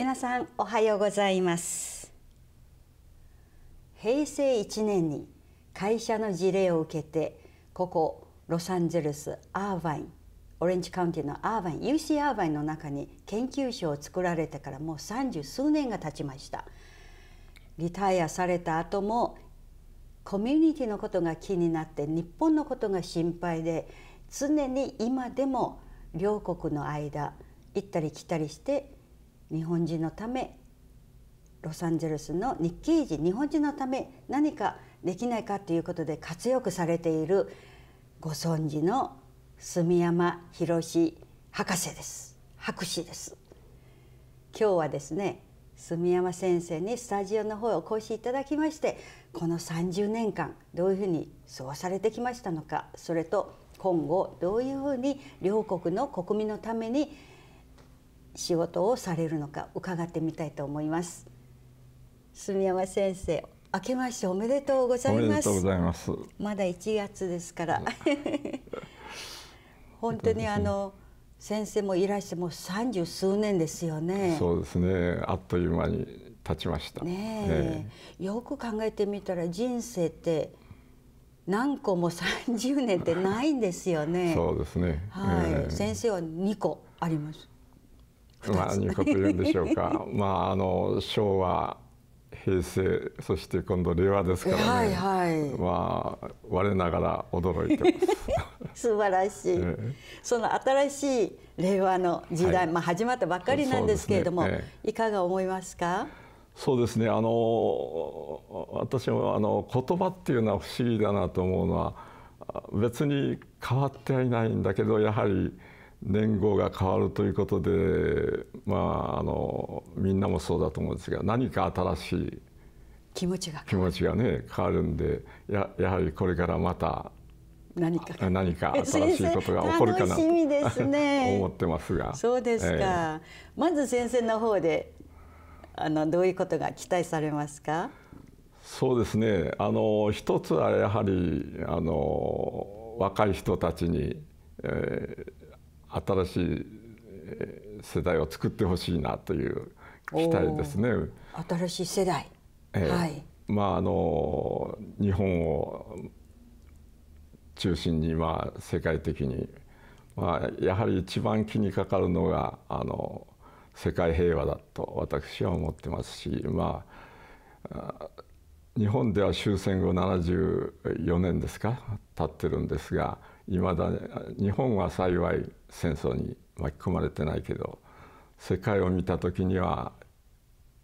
皆さんおはようございます平成1年に会社の事例を受けてここロサンゼルスアーバインオレンジカウンティのアーバイン UC アーバインの中に研究所を作られてからもう三十数年が経ちましたリタイアされた後もコミュニティのことが気になって日本のことが心配で常に今でも両国の間行ったり来たりして日本人のためロサンゼルスの日系人日本人のため何かできないかということで活躍されているご存知の住山博博士です博士です今日はですね住山先生にスタジオの方へお越しいただきましてこの30年間どういうふうに過ごされてきましたのかそれと今後どういうふうに両国の国民のために仕事をされるのか伺ってみたいと思います住山先生明けましておめでとうございますまだ1月ですから 本当にあの先生もいらしてもう三十数年ですよねそうですねあっという間に経ちましたねえ、えよく考えてみたら人生って何個も 三十年ってないんですよねそうですね、はい、えー、先生は二個ありますまあ入うこと言うんでしょうか まああの昭和平成そして今度令和ですからね、はいはい、まあ我ながら驚いてます 素晴らしい、えー、その新しい令和の時代、はい、まあ始まったばっかりなんですけれども、ねえー、いかが思いますかそうですねあの私もあの言葉っていうのは不思議だなと思うのは別に変わってはいないんだけどやはり年号が変わるということで、まあ、あのみんなもそうだと思うんですが何か新しい気持ちが気持ちがね変わるんでややはりこれからまた何か何か 新しいことが起こるかなと、ね、思ってますがそうですか、えー、まず先生の方であのどういうことが期待されますかそうですねあの一つはやはりあの若い人たちに、えー、新しい世代を作ってほしいなという期待ですね。新しい世代、えー、はい、まああの日本を中心に、まあ、世界的に、まあ、やはり一番気にかかるのがあの世界平和だと私は思ってますし、まあ、日本では終戦後74年ですか経ってるんですがいまだ日本は幸い戦争に巻き込まれてないけど世界を見た時には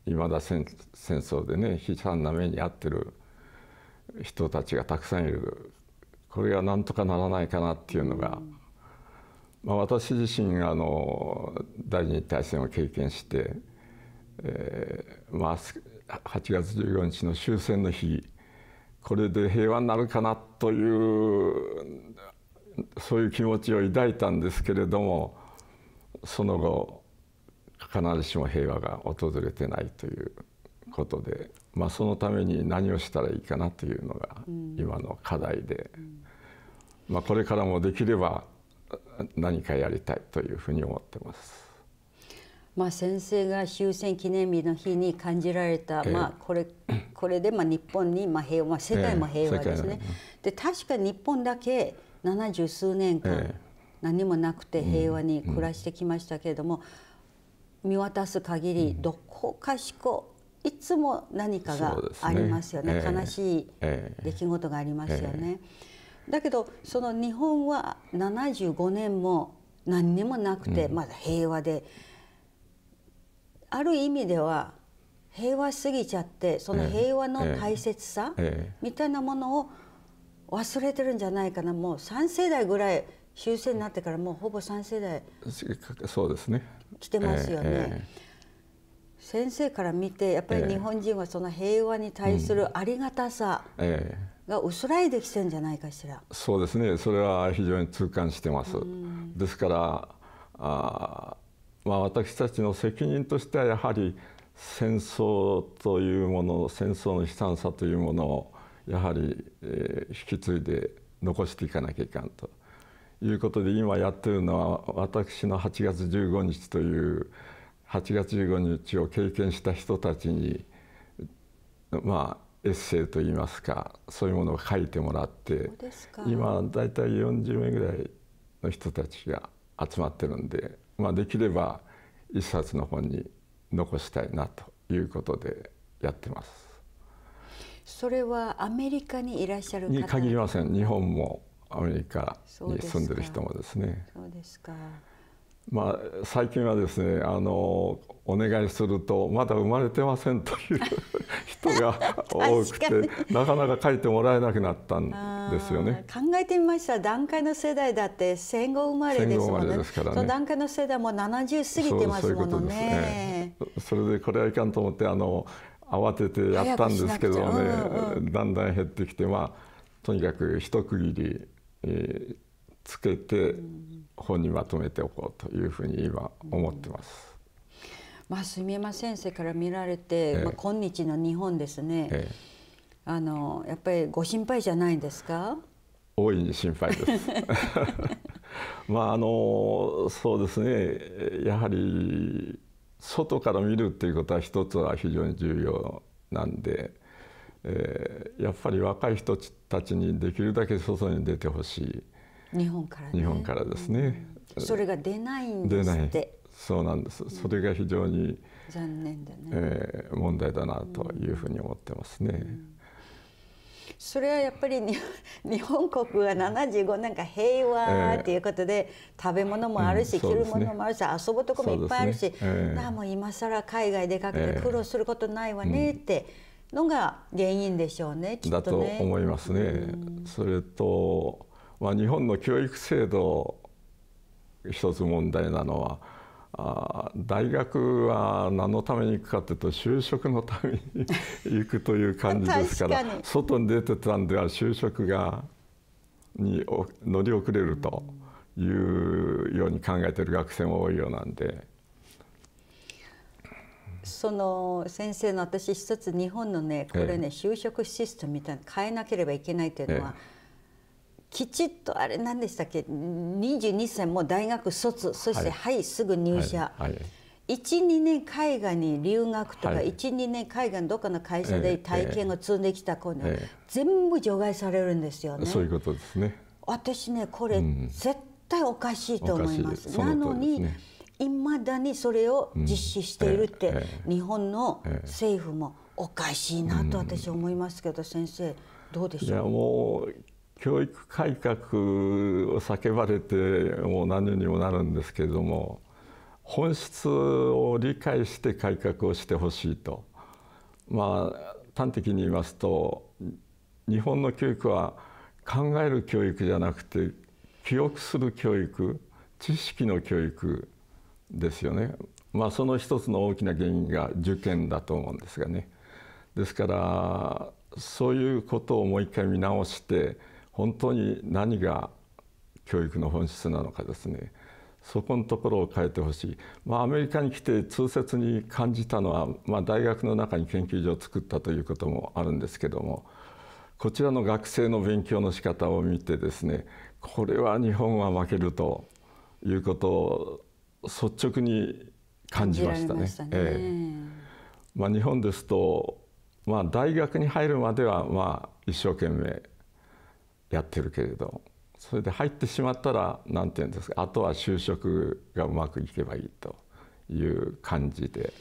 いまだ戦争でね悲惨な目に遭ってる人たちがたくさんいるこれが何とかならないかなっていうのが、まあ、私自身あの第二次大戦を経験して、えーまあ、8月1 4日の終戦の日これで平和になるかなというそういう気持ちを抱いたんですけれどもその後必ずしも平和が訪れてないということで、まあ、そのために何をしたらいいかなというのが今の課題で、まあ、これからもできれば何かやりたいというふうに思ってます。まあ、先生が終戦記念日の日に感じられた、えー、まあ、これこれでまあ日本にまあ平和、まあ、世界も平和ですね。えー、で確か日本だけ七十数年間何もなくて平和に暮らしてきましたけれども、見渡す限りどこかしこいつも何かがありますよね、ねえ悲しい出来事がありますよね。えだけどその日本は75年も何にもなくて、まだ平和である意味では平和すぎちゃってその平和の大切さみたいなものを忘れてるんじゃないかなもう3世代ぐらい終戦になってからもうほぼ3世代そうですね来てますよね。えー、先生から見てやっぱり日本人はその平和に対するありがたさが薄らいできてんじゃないかしら、えー、そうですねそれは非常に痛感してます。ですからあまあ、私たちの責任としてはやはり戦争というもの戦争の悲惨さというものをやはり、引き継いで残していかなきゃいかんということで今やってるのは私の8月15日という8月15日を経験した人たちにまあエッセイといいますかそういうものを書いてもらって今大体40名ぐらいの人たちが集まってるんで、まあ、できれば一冊の本に残したいなということでやってます。それはアメリカにいらっしゃる方に限りません日本もアメリカに住んでる人もですねそうですかまあ最近はですねあのお願いするとまだ生まれてませんという 人が多くてなかなか書いてもらえなくなったんですよね考えてみました段階の世代だって戦後生まれですもんねからね段階の世代も70過ぎてますものねそれでこれはいかんと思ってあの慌ててやったんですけどね、うんうん、だんだん減ってきてまあとにかく一区切り、えー、つけて本にまとめておこうというふうに今思ってます。うん、まあ、住山先生から見られて、えー、まあ、今日の日本ですね、えー、あのやっぱりご心配じゃないんですか大いに心配です。まああのそうですねやはり外から見るっていうことは一つは非常に重要なんで、えー、やっぱり若い人たちにできるだけ外に出てほしい日本から、ね、日本からですね、うん、それが出ないんですっそうなんです、それが非常に残念だね、えー、問題だなというふうに思ってますね。うんそれはやっぱり日 本国は75年間平和っていうことで、食べ物もあるし、着るものもあるし、遊ぶとこもいっぱいあるし、なあもう今更海外出かけて苦労することないわねってのが原因でしょうね、きっとね。だと思いますね。それと、まあ、日本の教育制度一つ問題なのはあ大学は何のために行くかというと就職のために行くという感じですから外に出てたんでは就職がに乗り遅れるというように考えてる学生も多いようなんで。その先生の私一つ日本のねこれね、就職システムみたいな変えなければいけないというのは、えきちっとあれ何でしたっけ22歳も大学卒そしてはい、はい、すぐ入社、はいはい12年海外に留学とか、はい、12年海外のどっかの会社で体験を積んできた子に、え全部除外されるんですよね。そういうことですね私ねこれ、絶対おかしいと思います。すね、なのにいまだにそれを実施しているって、うんえ、日本の政府もおかしいなと私思いますけど、先生どうでしょういやもう教育改革を叫ばれてもう何にもなるんですけれども本質を理解して改革をしてほしいとまあ端的に言いますと日本の教育は考える教育じゃなくて記憶する教育知識の教育ですよね、まあ、その一つの大きな原因が受験だと思うんですがねですからそういうことをもう一回見直して本当に何が教育の本質なのかですねそこのところを変えてほしい、まあ、アメリカに来て痛切に感じたのは、まあ、大学の中に研究所を作ったということもあるんですけどもこちらの学生の勉強の仕方を見てですねこれは日本は負けるということを率直に感じましたね。ま、ね、えー、まあ、日本ですと、まあ、大学に入るまではまあ一生懸命やってるけれどそれで入ってしまったら何て言うんですかあとは就職がうまくいけばいいという感じで。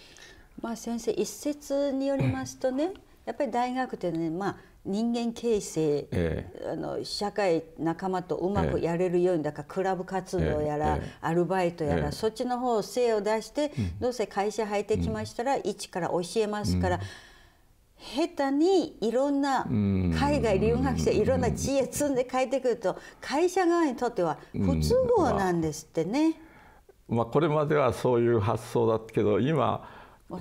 まあ、先生一説によりますとね、やっぱり大学ってね、まあ、人間形成、ええ、あの社会仲間とうまくやれるように、え、だからクラブ活動やら、アルバイトやら、そっちの方を精を出して、どうせ会社入ってきましたら、一から教えますから。うん下手にいろんな海外留学生いろんな知恵積んで帰ってくると会社側にとっては不都合なんですってね。まあ、これまではそういう発想だったけど今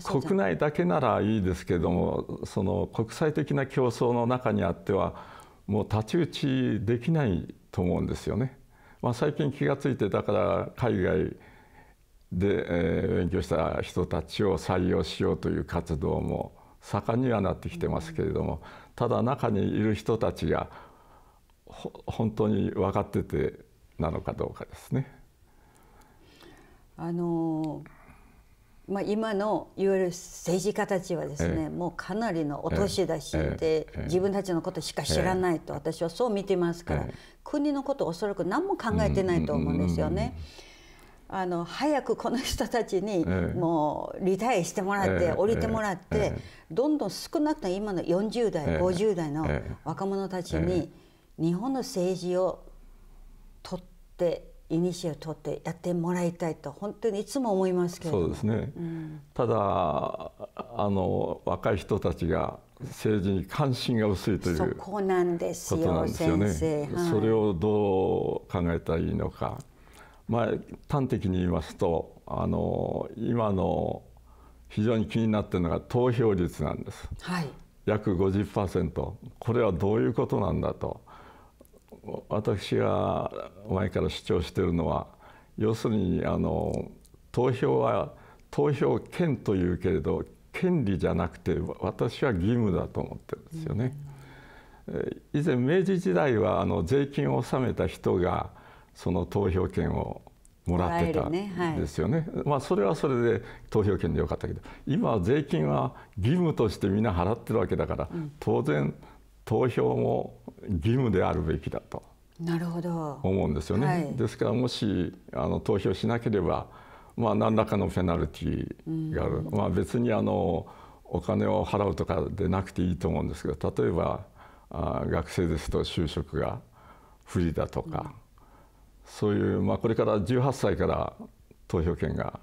国内だけならいいですけどもその国際的な競争の中にあってはもう太刀打ちできないと思うんですよね。まあ、最近気が付いてだから海外で、えー、勉強した人たちを採用しようという活動も盛んにはなってきてますけれどもただ中にいる人たちが本当に分かっててなのかどうかですね。あのまあ、今のいわゆる政治家たちはですね、えー、もうかなりのお年だしで、えー、自分たちのことしか知らないと私はそう見てますから、えー、国のことおそらく何も考えてないと思うんですよね。あの早くこの人たちにもうリタイアしてもらって降りてもらってどんどん少なくとも今の40代、えー、50代の若者たちに日本の政治を取ってイニシアを取ってやってもらいたいと本当にいつも思いますけどそうですね、うん、ただあの若い人たちが政治に関心が薄いというそこなんですよですよね先生、はい、それをどう考えたらいいのか、まあ、端的に言いますとあの今の非常に気になってるのが投票率なんです。はい、約50%これはどういうことなんだと私が前から主張しているのは要するにあの投票は投票権というけれど権利じゃなくて私は義務だと思ってるんですよね。う以前明治時代はあの税金を納めた人がその投票権をもらってたんですよね、ねはい、まあ、それはそれで投票権でよかったけど今は税金は義務としてみんな払ってるわけだから、うん、当然投票も義務であるべきだとなるほど思うんですよね。はい、ですからもしあの投票しなければ、まあ、何らかのペナルティーがある、うん、まあ、別にあのお金を払うとかでなくていいと思うんですけど例えばあ学生ですと就職が不利だとか。うんそういう、まあ、これから18歳から投票権が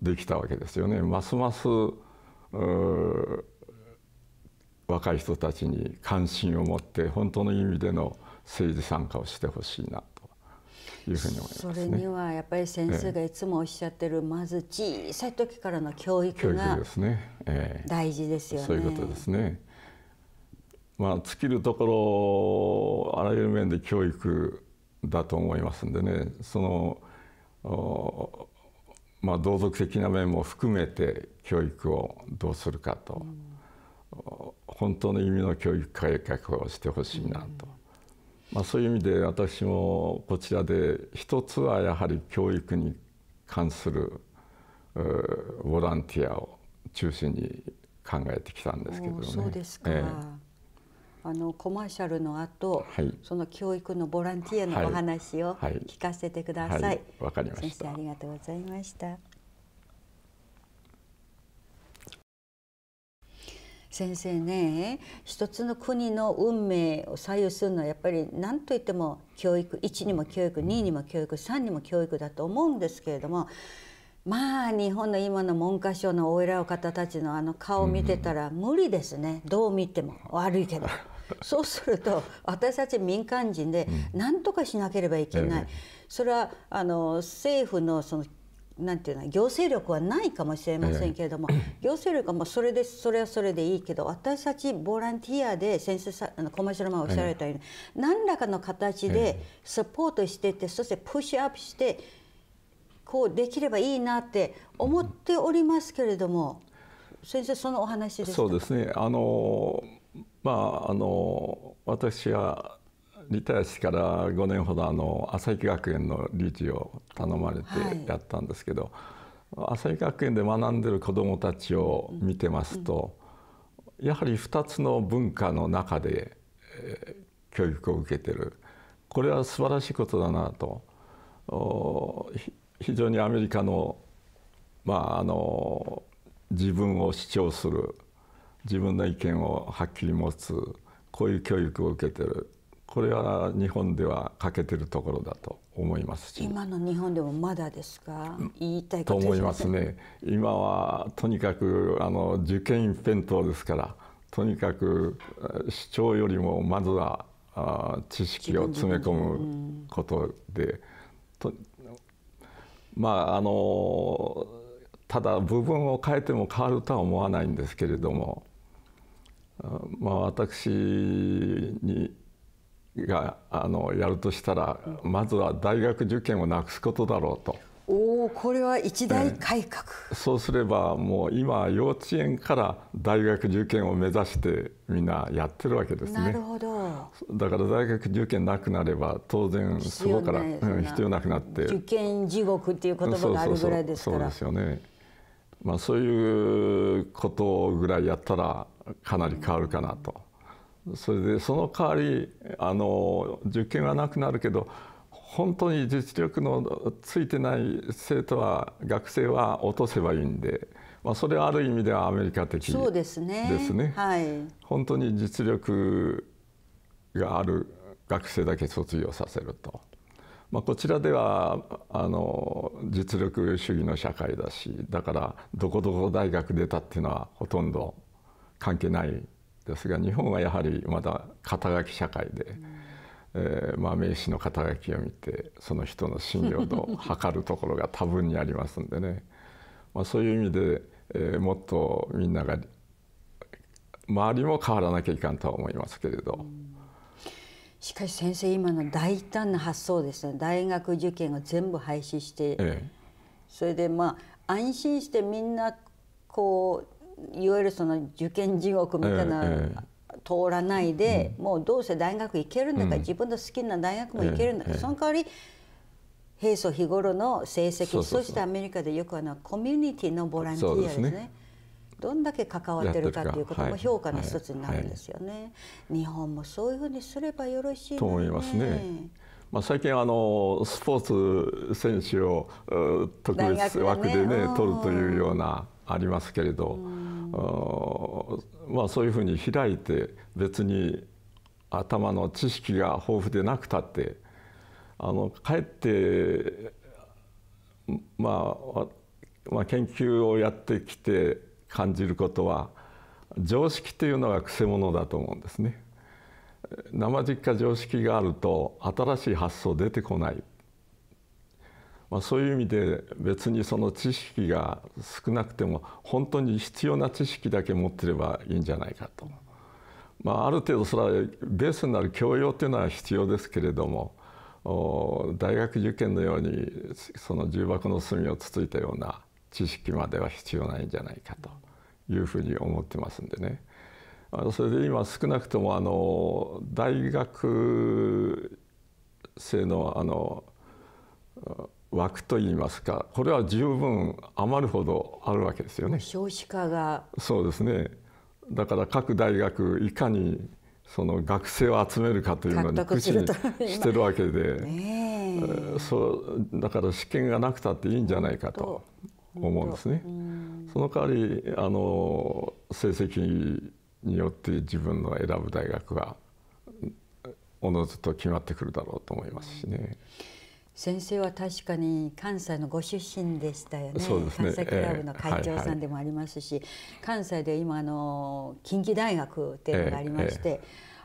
できたわけですよね。ますます若い人たちに関心を持って本当の意味での政治参加をしてほしいなというふうに思います、ね、それにはやっぱり先生がいつもおっしゃってる、ええ、まず小さい時からの教育が大事ですよね。そういうことですね。まあ、尽きるところあらゆる面で教育だと思いますんでねその、まあ、同族的な面も含めて教育をどうするかと、うん、本当の意味の教育改革をしてほしいなと、うん、まあ、そういう意味で私もこちらで一つはやはり教育に関するボランティアを中心に考えてきたんですけどね。そうですか、えあのコマーシャルの後、はい、その教育のボランティアのお話を聞かせてください。わ、かりました。先生ありがとうございました。先生ね一つの国の運命を左右するのはやっぱり何と言っても教育1にも教育2にも教育3にも教育だと思うんですけれどもまあ日本の今の文科省のお偉い方たちのあの顔を見てたら無理ですね、どう見ても悪いけど。そうすると私たち民間人で何とかしなければいけない、うん、それはあの政府のそのなんていうの行政力はないかもしれませんけれども、行政力はもうそれでそれはそれでいいけど私たちボランティアで先生さあのャルマンおっしゃられたように、何らかの形でサポートしててそしてプッシュアップしてこうできればいいなって思っておりますけれども、先生そのお話ですそうですねあのーまああの私はリタイアしてから5年ほどあの旭学園の理事を頼まれてやったんですけど、はい、旭学園で学んでる子どもたちを見てますと、うんうん、やはり2つの文化の中で、えー、教育を受けてるこれは素晴らしいことだなと非常にアメリカの,、まあ、あの自分を主張する自分の意見をはっきり持つこういう教育を受けてるこれは日本では欠けてるところだと思いますし今の日本でもまだですか言いたいと思いますね今はとにかくあの受験一辺倒ですからとにかく主張よりもまずはあ知識を詰め込むことで、とまああのただ部分を変えても変わるとは思わないんですけれどもまあ、私にがあのやるとしたらまずは大学受験をなくすことだろうと。おおこれは一大改革、そうすればもう今幼稚園から大学受験を目指してみんなやってるわけですねなるほどだから大学受験なくなれば当然そこから、必要なくなって受験地獄っていう言葉があるぐらいですからそうですよねまあそういうことぐらいやったらかなり変わるかなと。それでその代わりあの受験はなくなるけど本当に実力のついてない生徒は学生は落とせばいいんで、まあ、それはある意味ではアメリカ的そうですねですね、はい、本当に実力がある学生だけ卒業させると、まあ、こちらではあの実力主義の社会だしだからどこどこ大学出たっていうのはほとんど関係ないですが日本はやはりまだ肩書き社会で、えー、まあ、名刺の肩書きを見てその人の信用度を測るところが多分にありますんでね、まあ、そういう意味で、えー、もっとみんなが周りも変わらなきゃいかんとは思いますけれど。しかし先生今の大胆な発想ですね大学受験を全部廃止して、ええ、それでまあ安心してみんなこういわゆるその受験地獄みたいな、通らないで、うん、もうどうせ大学行けるんだから、自分の好きな大学も行けるんだから、その代わり平素日頃の成績そしてアメリカでよくあのコミュニティのボランティアですね、ね、どんだけ関わってるかということも評価の一つになるんですよね、はいはい、日本もそういうふうにすればよろしい、と思いますね。まあ、最近あのスポーツ選手を特別枠でね、取るというようなありますけれど、うん、まあ、そういうふうに開いて別に頭の知識が豊富でなくたってあのかえって、まあ、まあ研究をやってきて感じることは常識というのがくせ者だと思うんですね。生実家常識があると新しい発想出てこないまあ、そういう意味で別にその知識が少なくても本当に必要な知識だけ持ってればいいんじゃないかと、まあ、ある程度それはベースになる教養というのは必要ですけれども大学受験のようにその重箱の隅をつついたような知識までは必要ないんじゃないかというふうに思ってますんでね。それで今少なくともあの大学生のあの枠といいますかこれは十分余るほどあるわけですよね。少子化がそうですねだから各大学いかにその学生を集めるかというのに駆使してるわけで、ね、そうだから試験がなくたっていいんじゃないかと思うんですね。その代わりあの成績によって自分の選ぶ大学はおのずと決まってくるだろうと思いますしね。うん先生は確かに関西のご出身でしたよね、ね、関西クラブの会長さんでもありますし、えーはいはい、関西で今あの近畿大学っていうのがありまして、え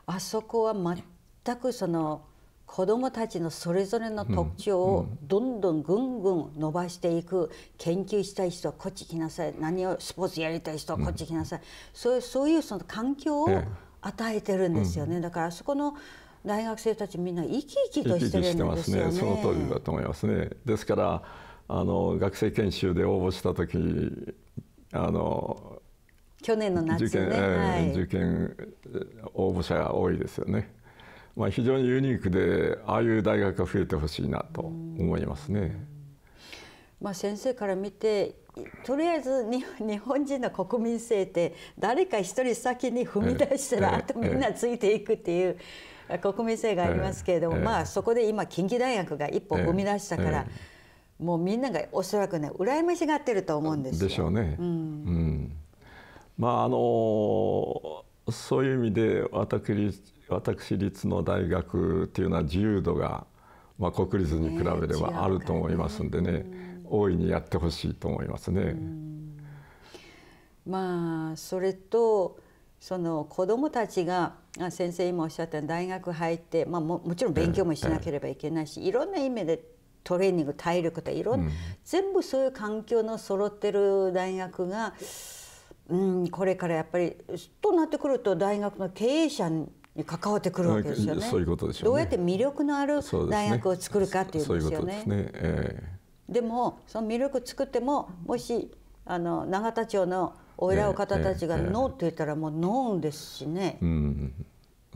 ー、あそこは全くその子どもたちのそれぞれの特徴をどんどんぐんぐん伸ばしていく、研究したい人はこっち来なさい何をスポーツやりたい人はこっち来なさい、そういうそういうその環境を与えてるんですよね、だからあそこの大学生たちみんな生き生きとしてるんですよね。ますね。その通りだと思いますね。ですからあの学生研修で応募した時あの去年の夏、ね、受験、はい、受験応募者が多いですよね。まあ非常にユニークでああいう大学が増えてほしいなと思いますね。まあ先生から見てとりあえず日本人の国民性って誰か一人先に踏み出したらあとみんなついていくっていう、えええ国民性がありますけれども、えー、まあそこで今近畿大学が一歩踏み出したから、えー、もうみんながおそらくね羨ましがってると思うんですでしょうね。うん、うん、まああのそういう意味で私立私立の大学っていうのは自由度が、まあ、国立に比べればあると思いますんでね、ね、大いにやってほしいと思いますね。まあそれとその子どもたちが先生今おっしゃった大学入って、まあ、ももちろん勉強もしなければいけないし、いろんな意味でトレーニング体力といろんな、うん、全部そういう環境の揃ってる大学が、うん、これからやっぱりとなってくると大学の経営者に関わってくるわけですよね。そういうことでしょう、どうやって魅力のある大学を作るかっていうんですよね。でえでもその魅力作ってももしあの永田町のお偉い方たちが「ノー」って言ったらもう「ノーですしね。うん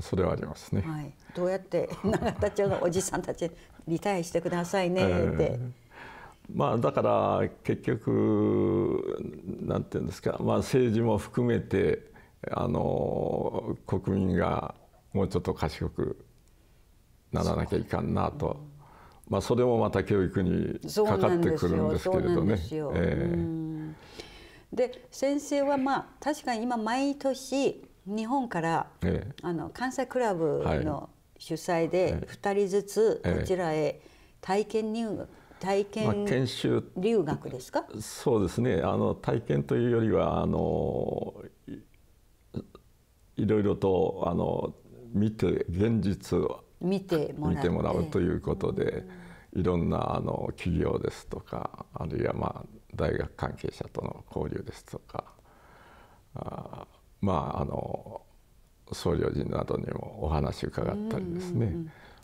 それはありますね、はい、どうやって 永田町のおじさんたちリタイアしてくださいねって。まあ、だから結局なんて言うんですか、まあ、政治も含めてあの国民がもうちょっと賢くならなきゃいかんなと、まあ、それもまた教育にかかってくるんですけれどね。で先生はまあ確かに今毎年日本から、えあの関西クラブの主催で2人ずつこちらへ体験入学、体験、まあ、研修留学ですかそうですねあの体験というよりはあのいろいろとあの見て現実を見てもらうということで、いろんなあの企業ですとかあるいはまあ大学関係者との交流ですとかあまああの総領事などにもお話伺ったりですね、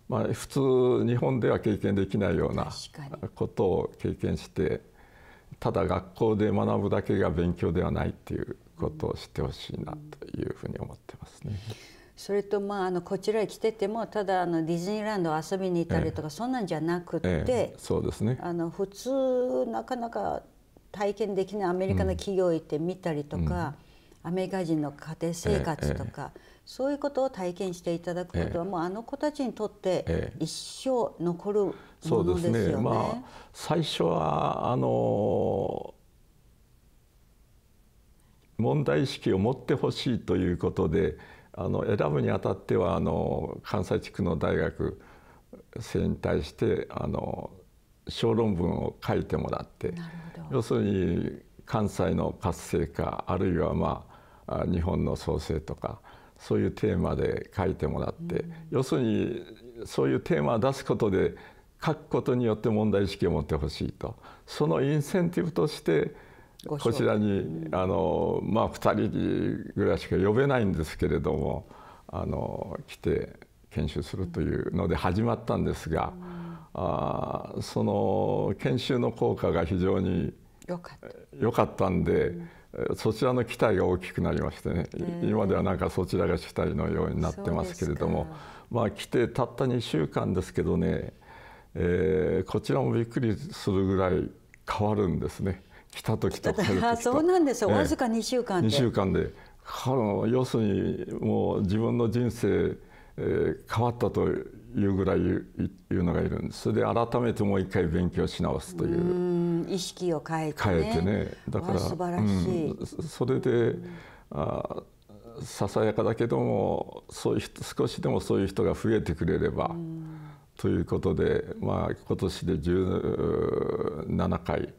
まあ、普通日本では経験できないようなことを経験してただ学校で学ぶだけが勉強ではないっていうことをしてほしいなというふうに思ってますね。それと、まあ、あのこちらへ来ててもただあのディズニーランド遊びに行ったりとか、そんなんじゃなくて、そうですねあの普通なかなか体験できないアメリカの企業行って見たりとか、うん、アメリカ人の家庭生活とか、ええ、そういうことを体験していただくことは、え、もうあの子たちにとって一生残るものですよね。そうですねまあ、最初はあの問題意識を持ってほしいということであの選ぶにあたってはあの関西地区の大学生に対してあの小論文を書いてもらって要するに関西の活性化あるいはまあ日本の創生とかそういうテーマで書いてもらって、うん、要するにそういうテーマを出すことで書くことによって問題意識を持ってほしいとそのインセンティブとしてこちらにあの、まあ、2人ぐらいしか呼べないんですけれどもあの来て研修するというので始まったんですが。うんあその研修の効果が非常に良かかったんで、うん、そちらの期待が大きくなりましてね、うん、今ではなんかそちらが主体のようになってますけれどもまあ来てたった2週間ですけどね、えー、こちらもびっくりするぐらい変わるんですね来た時と帰る時そうなんですよ、えー、わずか2週間で2週間で要するにもう自分の人生、えー、変わったといういうぐらいいうのがいるんですそれで改めてもう一回勉強し直すという意識を変えてね変えてねだから素晴らしい、うん、それであささやかだけどもそういう少しでもそういう人が増えてくれればということで、まあ、今年で17回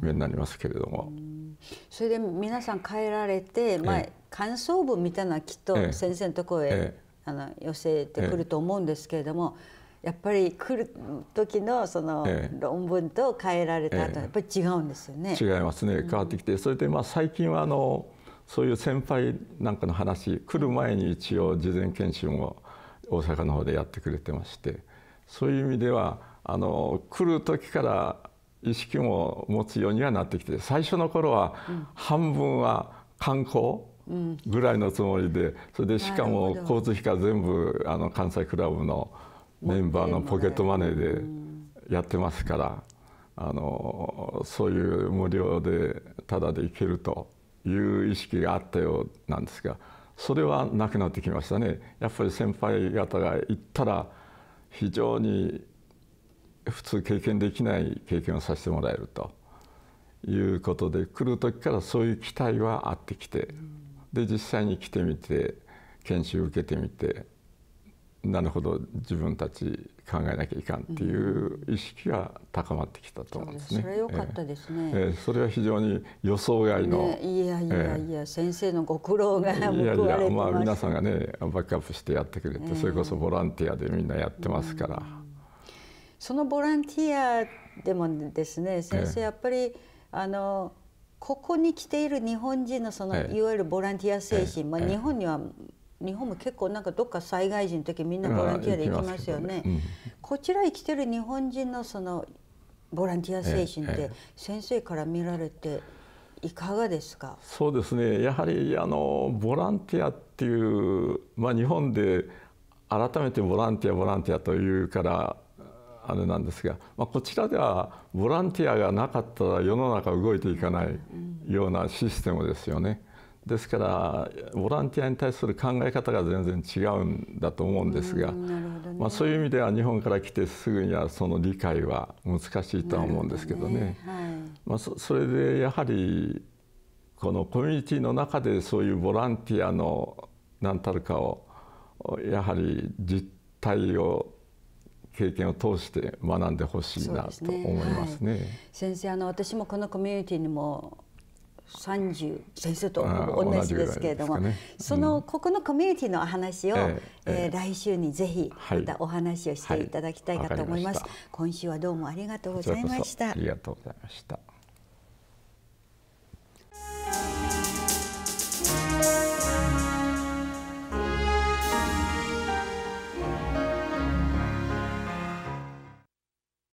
目になりますけれども。それで皆さん帰られて、まあ、感想文みたいなきっと先生のところへ、えあの寄せてくると思うんですけれども、ええ、やっぱり来る時のその論文と変えられた後、え、やっぱり違うんですよね。違いますね変わってきて、うん、それでまあ最近はあのそういう先輩なんかの話来る前に一応事前研修も大阪の方でやってくれてましてそういう意味ではあの来る時から意識も持つようにはなってきて最初の頃は半分は観光、ぐらいのつもりでそれでしかも交通費か全部あの関西クラブのメンバーのポケットマネーでやってますからあのそういう無料でタダで行けるという意識があったようなんですがそれはなくなってきましたね。やっぱり先輩方が行ったら非常に普通経験できない経験をさせてもらえるということで来る時からそういう期待はあってきてで実際に来てみて研修受けてみてなるほど自分たち考えなきゃいかんっていう意識が高まってきたと思うんですね。それ良かったですね、えー、それは非常に予想外の、ね、いやいやいや、えー、先生のご苦労が報われてまいやいやまあ皆さんがねバックアップしてやってくれて、えー、それこそボランティアでみんなやってますから。そのボランティアでもですね先生やっぱり、あのここに来ている日本人のその、い、わゆるボランティア精神、まあ、日本には日本も結構なんかどっか災害時の時みんなボランティアで行きますよね。ねこちらへ来てる日本人のそのボランティア精神って先生から見られていかがですかそうですねやはりあのボランティアっていう、まあ、日本で改めてボランティアボランティアというからあれなんですが、まあ、こちらではボランティアがなかったら世の中動いていかないようなシステムですよね。ですからボランティアに対する考え方が全然違うんだと思うんですが、ね、まあ、そういう意味では日本から来てすぐにはその理解は難しいとは思うんですけどね。どねはい、まあ、それでやはりこのコミュニティの中でそういうボランティアの何たるかをやはり実態を経験を通して学んでほしいな、と思いますね。はい、先生あの私もこのコミュニティにも30先生と同じですけれども、ねうん、そのここのコミュニティの話を、えええー、来週にぜひまたお話をしていただきたいかと思います、はいはい、ま今週はどうもありがとうございましたありがとうございました